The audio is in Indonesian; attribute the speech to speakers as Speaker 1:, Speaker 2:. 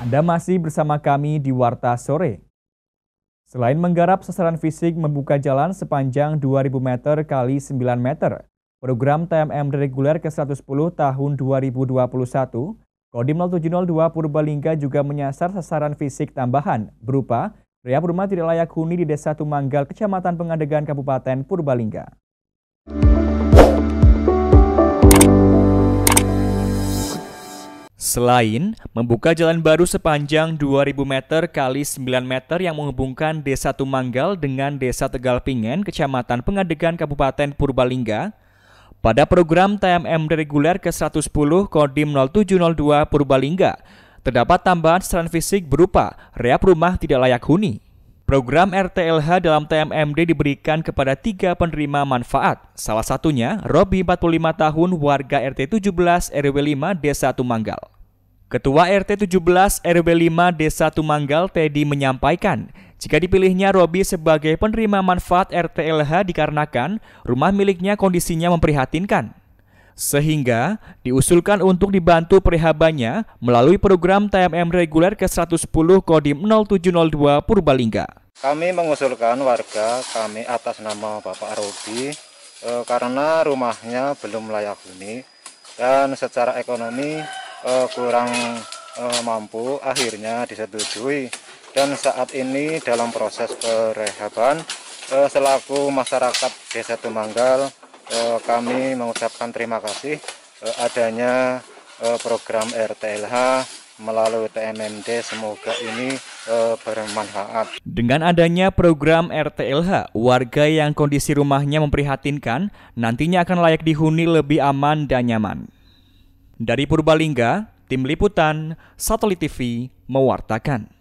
Speaker 1: Anda masih bersama kami di Warta Sore. Selain menggarap sasaran fisik membuka jalan sepanjang 2000 meter kali 9 meter, program TMM reguler ke-110 tahun 2021, Kodim 0702 Purbalingga juga menyasar sasaran fisik tambahan berupa pria rumah tidak layak huni di Desa Tumanggal, Kecamatan Pengadegan, Kabupaten Purbalingga. Selain membuka jalan baru sepanjang 2.000 meter kali 9 meter yang menghubungkan Desa Tumanggal dengan Desa Tegal Pingen, Kecamatan Pengadegan, Kabupaten Purbalingga, pada program TMM reguler ke-110 Kodim 0702 Purbalingga, terdapat tambahan seran fisik berupa reap rumah tidak layak huni. Program RTLH dalam TMMD diberikan kepada tiga penerima manfaat. Salah satunya, Robi 45 tahun warga RT 17 RW 5 Desa Tumanggal. Ketua RT 17 RW 5 Desa Tumanggal Teddy menyampaikan, jika dipilihnya Robi sebagai penerima manfaat RTLH dikarenakan rumah miliknya kondisinya memprihatinkan. Sehingga diusulkan untuk dibantu perihabannya melalui program TMM reguler ke-110 Kodim 0702 Purbalingga.
Speaker 2: Kami mengusulkan warga kami atas nama Bapak Robi e, karena rumahnya belum layak huni dan secara ekonomi e, kurang e, mampu akhirnya disetujui dan saat ini dalam proses perehaban e, selaku masyarakat Desa Tumanggal Eh, kami mengucapkan terima kasih eh, adanya eh, program RTLH melalui TMMD semoga ini e, bermanfaat.
Speaker 1: Dengan adanya program RTLH, warga yang kondisi rumahnya memprihatinkan nantinya akan layak dihuni lebih aman dan nyaman. Dari Purbalingga, tim liputan Satelit TV mewartakan.